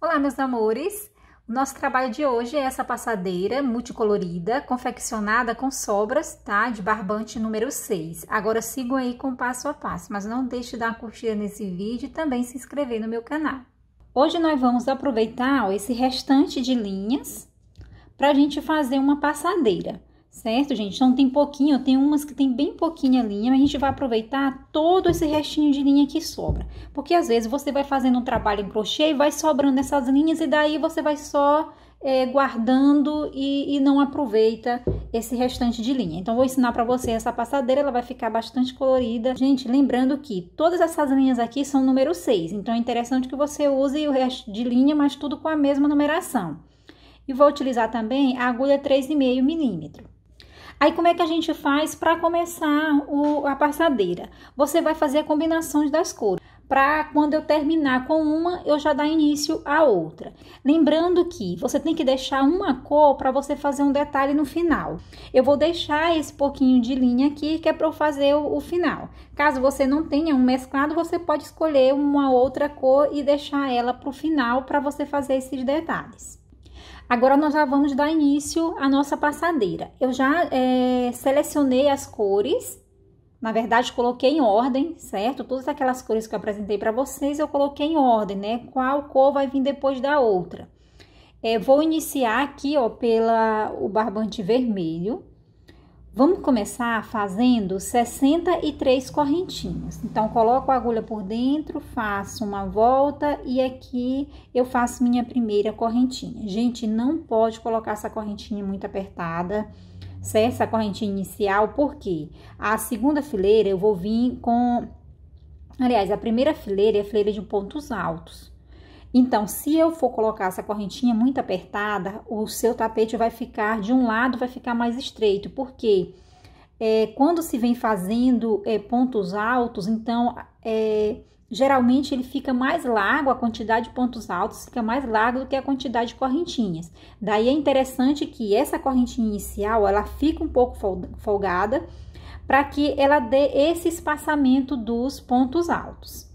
Olá, meus amores! O nosso trabalho de hoje é essa passadeira multicolorida, confeccionada com sobras, tá? De barbante número 6. Agora sigam aí com passo a passo, mas não deixe de dar uma curtida nesse vídeo e também se inscrever no meu canal. Hoje nós vamos aproveitar ó, esse restante de linhas para a gente fazer uma passadeira certo, gente? Então tem pouquinho, tem umas que tem bem pouquinha linha, mas a gente vai aproveitar todo esse restinho de linha que sobra. Porque às vezes você vai fazendo um trabalho em crochê e vai sobrando essas linhas e daí você vai só é, guardando e, e, não aproveita esse restante de linha. Então, vou ensinar para você essa passadeira, ela vai ficar bastante colorida. Gente, lembrando que todas essas linhas aqui são número 6, então é interessante que você use o resto de linha, mas tudo com a mesma numeração. E vou utilizar também a agulha 3,5 milímetro. Aí como é que a gente faz para começar o, a passadeira? Você vai fazer a combinação das cores para quando eu terminar com uma, eu já dar início à outra. Lembrando que você tem que deixar uma cor para você fazer um detalhe no final. Eu vou deixar esse pouquinho de linha aqui que é para fazer o, o, final. Caso você não tenha um mesclado, você pode escolher uma outra cor e deixar ela para o final para você fazer esses detalhes. Agora nós já vamos dar início à nossa passadeira. Eu já é, selecionei as cores, na verdade coloquei em ordem, certo? Todas aquelas cores que eu apresentei para vocês eu coloquei em ordem, né? Qual cor vai vir depois da outra. É, vou iniciar aqui, ó, pela o barbante vermelho, Vamos começar fazendo 63 correntinhas. Então, coloco a agulha por dentro, faço uma volta e aqui eu faço minha primeira correntinha. Gente, não pode colocar essa correntinha muito apertada, certo? Essa correntinha inicial, porque a segunda fileira eu vou vir com... Aliás, a primeira fileira é a fileira de pontos altos. Então, se eu for colocar essa correntinha muito apertada, o seu tapete vai ficar de um lado, vai ficar mais estreito, porque é, quando se vem fazendo é, pontos altos, então é, geralmente ele fica mais largo, a quantidade de pontos altos fica mais larga do que a quantidade de correntinhas. Daí é interessante que essa correntinha inicial ela fica um pouco folgada para que ela dê esse espaçamento dos pontos altos.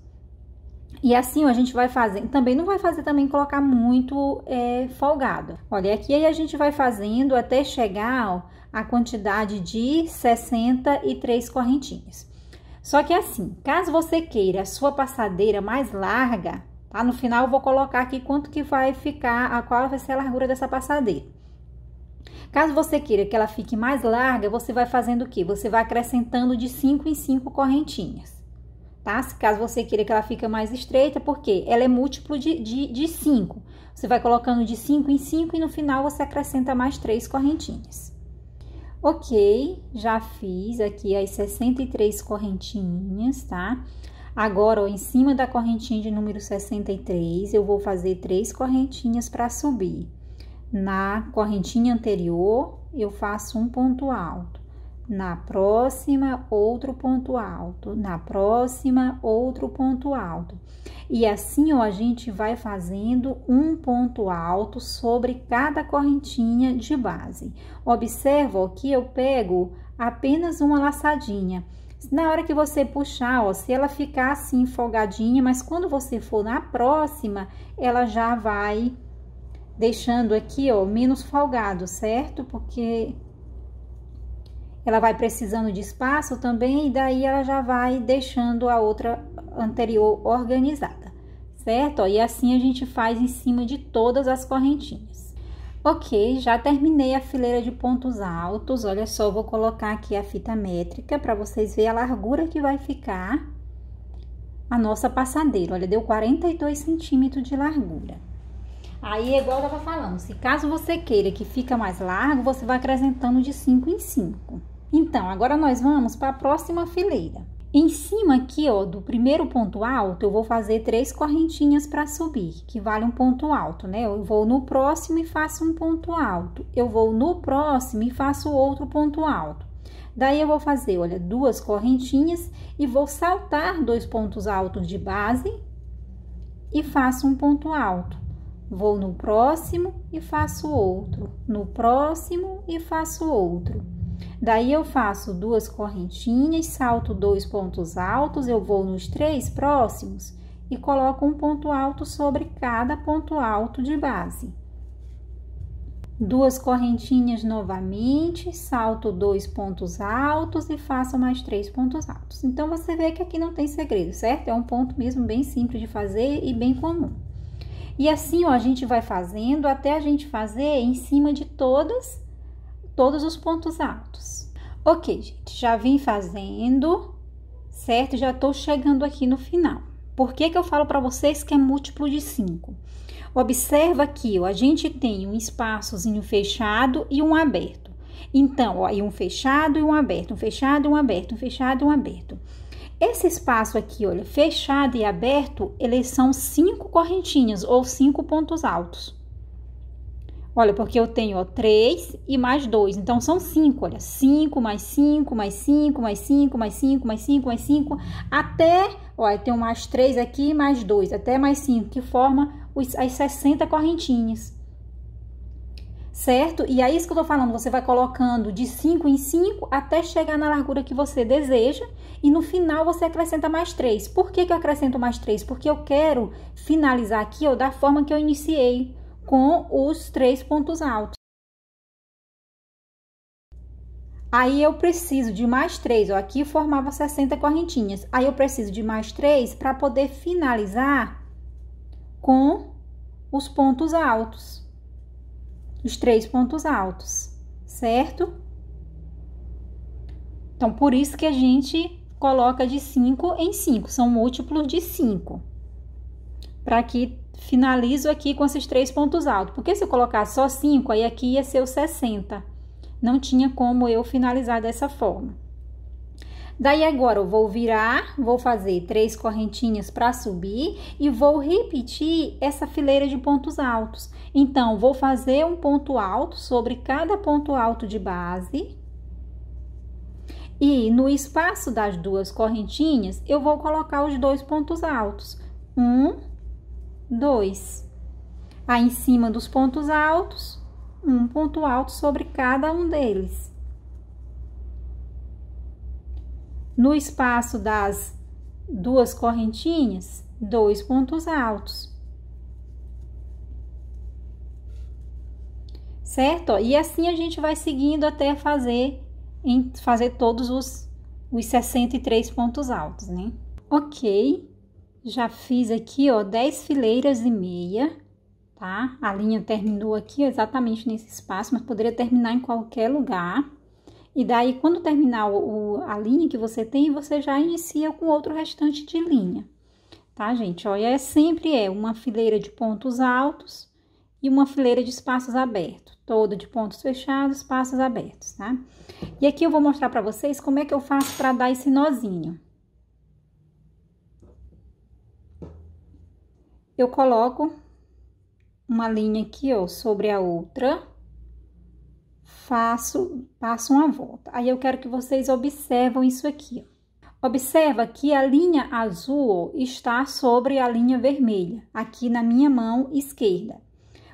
E assim a gente vai fazer, também não vai fazer também colocar muito é, folgado. Olha, aqui aí a gente vai fazendo até chegar a quantidade de 63 correntinhas. Só que assim, caso você queira a sua passadeira mais larga, tá? No final eu vou colocar aqui quanto que vai ficar, a qual vai ser a largura dessa passadeira. Caso você queira que ela fique mais larga, você vai fazendo o que? Você vai acrescentando de 5 em 5 correntinhas tá? Caso você queira que ela fique mais estreita, porque ela é múltiplo de 5. De, de cinco. você vai colocando de 5 em 5 e no final você acrescenta mais três correntinhas. Ok, já fiz aqui as 63 correntinhas, tá? Agora, ó, em cima da correntinha de número 63, eu vou fazer três correntinhas para subir. Na correntinha anterior, eu faço um ponto alto na próxima, outro ponto alto, na próxima, outro ponto alto. E assim, ó, a gente vai fazendo um ponto alto sobre cada correntinha de base. Observa ó, que eu pego apenas uma laçadinha. Na hora que você puxar, ó, se ela ficar assim folgadinha, mas quando você for na próxima, ela já vai deixando aqui, ó, menos folgado, certo? Porque ela vai precisando de espaço também e daí ela já vai deixando a outra anterior organizada, certo? E assim a gente faz em cima de todas as correntinhas. Ok, já terminei a fileira de pontos altos, olha só, vou colocar aqui a fita métrica para vocês verem a largura que vai ficar a nossa passadeira, olha, deu 42 centímetros de largura. Aí, é igual eu tava falando, se caso você queira que fica mais largo, você vai acrescentando de 5 em 5. Então, agora nós vamos para a próxima fileira. Em cima aqui, ó, do primeiro ponto alto, eu vou fazer três correntinhas para subir, que vale um ponto alto, né? Eu vou no próximo e faço um ponto alto. Eu vou no próximo e faço outro ponto alto. Daí eu vou fazer, olha, duas correntinhas e vou saltar dois pontos altos de base e faço um ponto alto. Vou no próximo e faço outro, no próximo e faço outro. Daí eu faço duas correntinhas, salto dois pontos altos, eu vou nos três próximos e coloco um ponto alto sobre cada ponto alto de base. Duas correntinhas novamente, salto dois pontos altos e faço mais três pontos altos. Então, você vê que aqui não tem segredo, certo? É um ponto mesmo bem simples de fazer e bem comum. E assim, ó, a gente vai fazendo até a gente fazer em cima de todas todos os pontos altos. Ok, gente, já vim fazendo, certo? Já estou chegando aqui no final. Por que, que eu falo para vocês que é múltiplo de 5? Observa aqui, ó, a gente tem um espaçozinho fechado e um aberto. Então, ó, e um fechado e um aberto, um fechado e um aberto, um fechado e um aberto. Esse espaço aqui, olha, fechado e aberto, eles são cinco correntinhas ou cinco pontos altos. Olha, porque eu tenho ó, 3 e mais 2, então são 5, olha, 5 mais 5, mais 5, mais 5, mais 5, mais 5, mais 5, até, olha, tem mais 3 aqui, e mais 2, até mais 5, que forma os, as 60 correntinhas certo? E é isso que eu tô falando, você vai colocando de 5 em 5 até chegar na largura que você deseja e no final você acrescenta mais 3. Por que, que eu acrescento mais 3? Porque eu quero finalizar aqui ó, da forma que eu iniciei com os três pontos altos. Aí eu preciso de mais três, ó, aqui formava 60 correntinhas. Aí eu preciso de mais três para poder finalizar com os pontos altos. Os três pontos altos, certo? Então, por isso que a gente coloca de 5 em 5, são múltiplos de 5. Para que finalizo aqui com esses três pontos altos, porque se eu colocar só cinco, aí aqui ia ser o 60. Não tinha como eu finalizar dessa forma. Daí agora eu vou virar, vou fazer três correntinhas para subir e vou repetir essa fileira de pontos altos. Então, vou fazer um ponto alto sobre cada ponto alto de base. E no espaço das duas correntinhas, eu vou colocar os dois pontos altos. Um 2. Aí em cima dos pontos altos, um ponto alto sobre cada um deles. No espaço das duas correntinhas, dois pontos altos. Certo? E assim a gente vai seguindo até fazer em fazer todos os, os 63 pontos altos, né? Ok já fiz aqui, ó, 10 fileiras e meia, tá? A linha terminou aqui exatamente nesse espaço, mas poderia terminar em qualquer lugar. E daí, quando terminar o, a linha que você tem, você já inicia com outro restante de linha, tá, gente? Olha, é sempre é uma fileira de pontos altos e uma fileira de espaços abertos, toda de pontos fechados, espaços abertos, tá? E aqui eu vou mostrar para vocês como é que eu faço para dar esse nozinho. eu coloco uma linha aqui, ó, sobre a outra, faço, passo uma volta. Aí eu quero que vocês observam isso aqui. Ó. Observa que a linha azul ó, está sobre a linha vermelha, aqui na minha mão esquerda.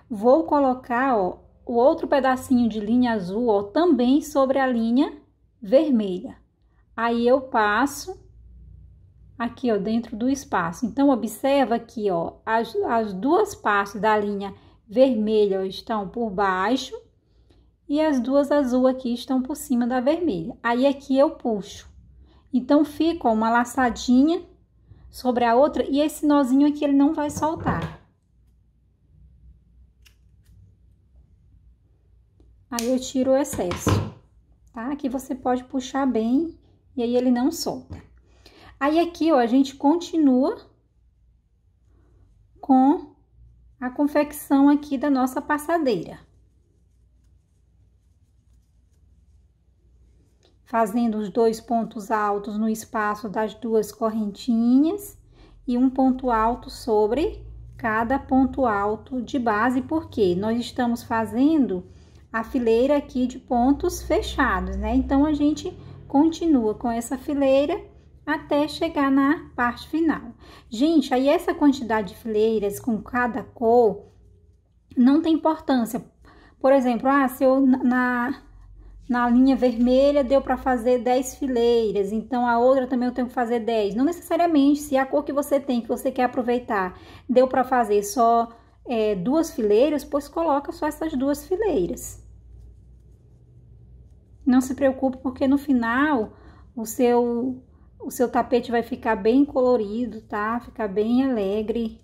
Vou colocar ó, o outro pedacinho de linha azul ó, também sobre a linha vermelha. Aí eu passo aqui ó, dentro do espaço. Então, observa aqui, ó, as, as duas partes da linha vermelha ó, estão por baixo e as duas azul aqui estão por cima da vermelha. Aí aqui eu puxo. Então, fica ó, uma laçadinha sobre a outra e esse nozinho aqui ele não vai soltar. Aí eu tiro o excesso, tá? Aqui você pode puxar bem e aí ele não solta. Aí aqui, ó, a gente continua com a confecção aqui da nossa passadeira. Fazendo os dois pontos altos no espaço das duas correntinhas e um ponto alto sobre cada ponto alto de base, porque nós estamos fazendo a fileira aqui de pontos fechados, né? Então, a gente continua com essa fileira até chegar na parte final. Gente, aí essa quantidade de fileiras com cada cor não tem importância. Por exemplo, ah, se eu na, na linha vermelha deu para fazer 10 fileiras, então a outra também eu tenho que fazer 10. Não necessariamente, se é a cor que você tem, que você quer aproveitar, deu para fazer só é, duas fileiras, pois coloca só essas duas fileiras. Não se preocupe, porque no final o seu o seu tapete vai ficar bem colorido, tá? Ficar bem alegre.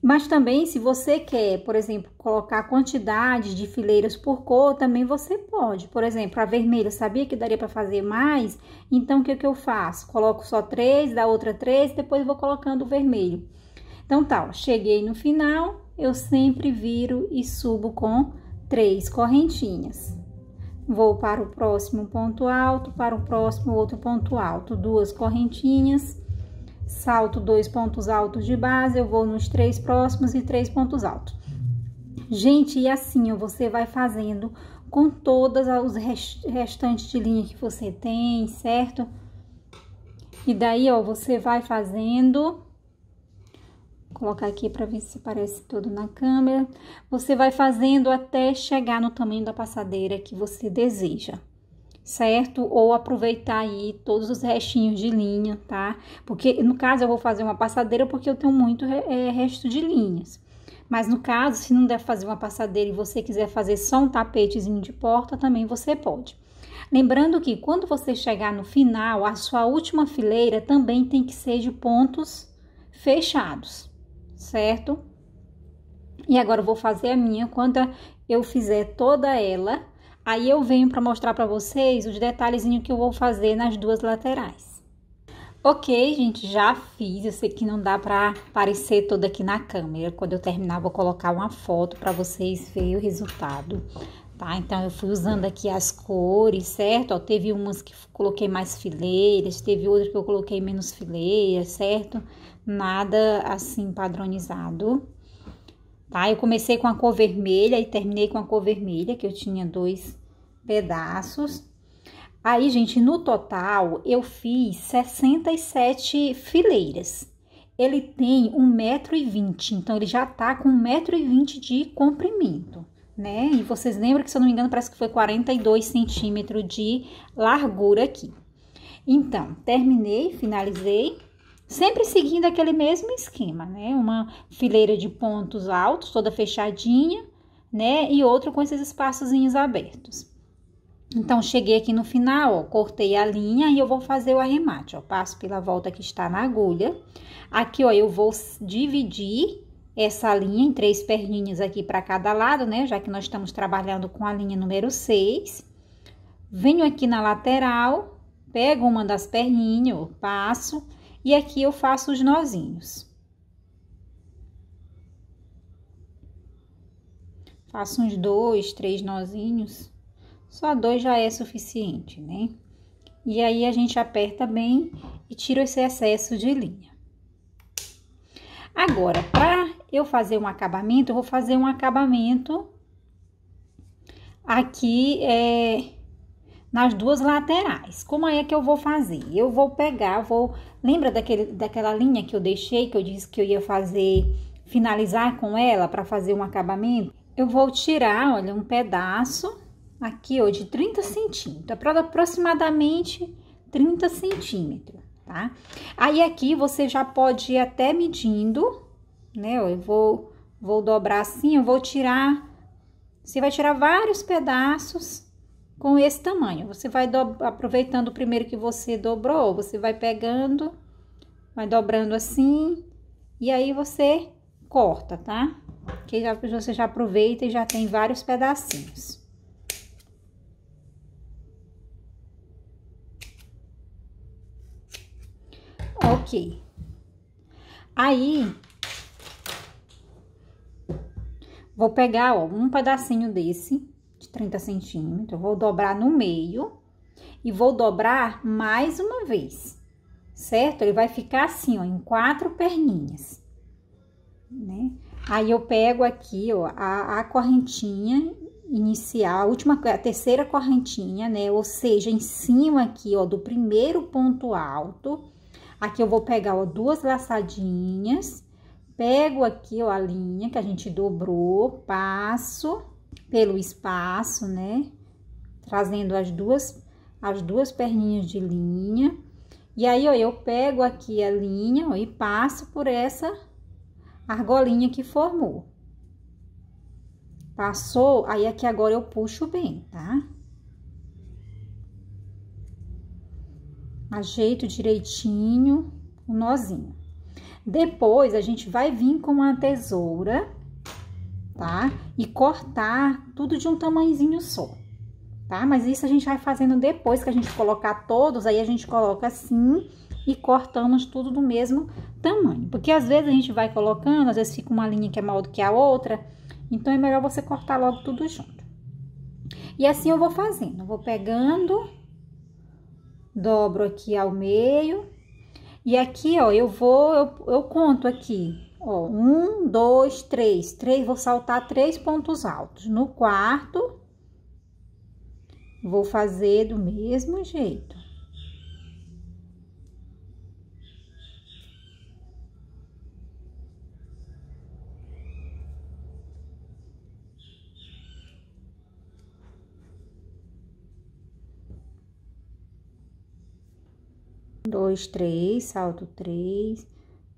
Mas também, se você quer, por exemplo, colocar quantidade de fileiras por cor, também você pode. Por exemplo, a vermelha, sabia que daria para fazer mais? Então, o que, que eu faço? Coloco só três, da outra três, depois vou colocando o vermelho. Então, tá, ó, cheguei no final, eu sempre viro e subo com três correntinhas vou para o próximo ponto alto, para o próximo outro ponto alto, duas correntinhas, salto dois pontos altos de base, eu vou nos três próximos e três pontos altos. Gente, e assim você vai fazendo com todas os restantes de linha que você tem, certo? E daí, ó, você vai fazendo colocar aqui para ver se parece tudo na câmera. Você vai fazendo até chegar no tamanho da passadeira que você deseja, certo? Ou aproveitar aí todos os restinhos de linha, tá? Porque no caso eu vou fazer uma passadeira porque eu tenho muito é, resto de linhas. Mas no caso, se não der fazer uma passadeira e você quiser fazer só um tapetezinho de porta, também você pode. Lembrando que quando você chegar no final, a sua última fileira também tem que ser de pontos fechados certo? E agora eu vou fazer a minha. Quando eu fizer toda ela, aí eu venho para mostrar para vocês os detalhezinhos que eu vou fazer nas duas laterais. Ok, gente, já fiz. Eu sei que não dá pra aparecer toda aqui na câmera. Quando eu terminar, vou colocar uma foto para vocês verem o resultado tá? Então eu fui usando aqui as cores, certo? Ó, teve umas que coloquei mais fileiras, teve outras que eu coloquei menos fileiras, certo? Nada assim padronizado, tá? Eu comecei com a cor vermelha e terminei com a cor vermelha, que eu tinha dois pedaços. Aí, gente, no total eu fiz 67 fileiras. Ele tem 1,20m, então ele já tá com 1,20m de comprimento né? E vocês lembram que, se eu não me engano, parece que foi 42 centímetros de largura aqui. Então, terminei, finalizei, sempre seguindo aquele mesmo esquema, né? Uma fileira de pontos altos, toda fechadinha, né? E outra com esses espaçozinhos abertos. Então, cheguei aqui no final, ó, cortei a linha e eu vou fazer o arremate, ó. Passo pela volta que está na agulha. Aqui, ó, eu vou dividir essa linha em três perninhas aqui para cada lado, né? Já que nós estamos trabalhando com a linha número 6. Venho aqui na lateral, pego uma das perninhas, passo, e aqui eu faço os nozinhos. Faço uns dois, três nozinhos. Só dois já é suficiente, né? E aí, a gente aperta bem e tira esse excesso de linha. Agora, para eu fazer um acabamento, eu vou fazer um acabamento aqui é, nas duas laterais. Como é que eu vou fazer? Eu vou pegar, vou. Lembra daquele, daquela linha que eu deixei, que eu disse que eu ia fazer, finalizar com ela para fazer um acabamento? Eu vou tirar, olha, um pedaço aqui, ó, de 30 centímetros, aproximadamente 30 centímetros, tá? Aí aqui você já pode ir até medindo né? Eu vou, vou dobrar assim, eu vou tirar. Você vai tirar vários pedaços com esse tamanho. Você vai do, aproveitando o primeiro que você dobrou, você vai pegando, vai dobrando assim, e aí você corta, tá? Que já, você já aproveita e já tem vários pedacinhos. Ok. Aí, Vou pegar, ó, um pedacinho desse, de 30 centímetros, vou dobrar no meio e vou dobrar mais uma vez, certo? Ele vai ficar assim, ó, em quatro perninhas, né? Aí eu pego aqui, ó, a, a correntinha inicial, a última, a terceira correntinha, né? Ou seja, em cima aqui, ó, do primeiro ponto alto. Aqui eu vou pegar, ó, duas laçadinhas pego aqui, ó, a linha que a gente dobrou, passo pelo espaço, né? Trazendo as duas, as duas perninhas de linha. E aí, ó, eu pego aqui a linha, ó, e passo por essa argolinha que formou. Passou, aí aqui agora eu puxo bem, tá? Ajeito direitinho o nozinho. Depois, a gente vai vir com a tesoura, tá? E cortar tudo de um tamanhozinho só, tá? Mas isso a gente vai fazendo depois que a gente colocar todos, aí a gente coloca assim e cortamos tudo do mesmo tamanho. Porque às vezes a gente vai colocando, às vezes fica uma linha que é maior do que a outra, então é melhor você cortar logo tudo junto. E assim eu vou fazendo, vou pegando, dobro aqui ao meio, e aqui, ó, eu vou, eu, eu conto aqui, ó, um, dois, três, três, vou saltar três pontos altos. No quarto, vou fazer do mesmo jeito. dois, três, salto três,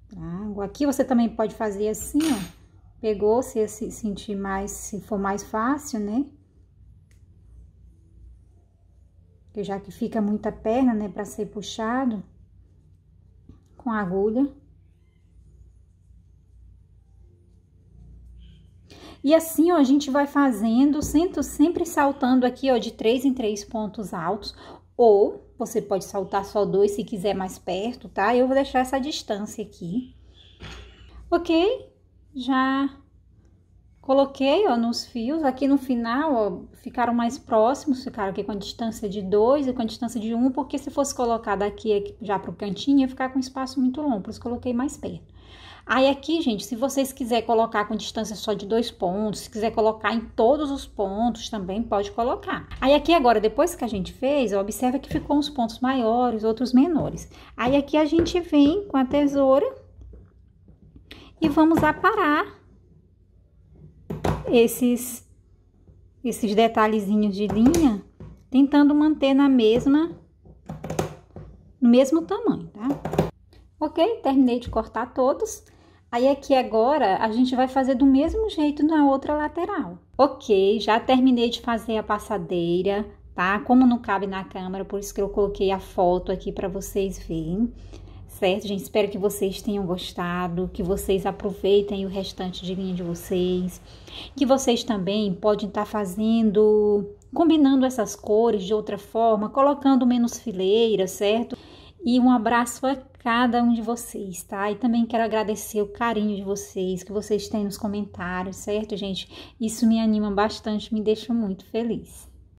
trago. Tá? Aqui você também pode fazer assim, ó. Pegou, se sentir mais, se for mais fácil, né? Porque já que fica muita perna, né, pra ser puxado com a agulha. E assim, ó, a gente vai fazendo, sempre saltando aqui, ó, de três em três pontos altos, ou você pode soltar só dois se quiser mais perto, tá? Eu vou deixar essa distância aqui. Ok? Já Coloquei, ó, nos fios, aqui no final, ó, ficaram mais próximos, ficaram aqui com a distância de dois e com a distância de um, porque se fosse colocar daqui aqui, já pro cantinho, ia ficar com espaço muito longo, por isso coloquei mais perto. Aí aqui, gente, se vocês quiserem colocar com distância só de dois pontos, se quiser colocar em todos os pontos também, pode colocar. Aí aqui agora, depois que a gente fez, ó, observa que ficou uns pontos maiores, outros menores. Aí aqui a gente vem com a tesoura e vamos aparar esses, esses detalhezinhos de linha, tentando manter na mesma, no mesmo tamanho, tá? Ok, terminei de cortar todos. Aí aqui agora a gente vai fazer do mesmo jeito na outra lateral. Ok, já terminei de fazer a passadeira, tá? Como não cabe na câmera, por isso que eu coloquei a foto aqui para vocês verem certo, gente? Espero que vocês tenham gostado, que vocês aproveitem o restante de linha de vocês, que vocês também podem estar fazendo, combinando essas cores de outra forma, colocando menos fileiras, certo? E um abraço a cada um de vocês, tá? E também quero agradecer o carinho de vocês, que vocês têm nos comentários, certo, gente? Isso me anima bastante, me deixa muito feliz.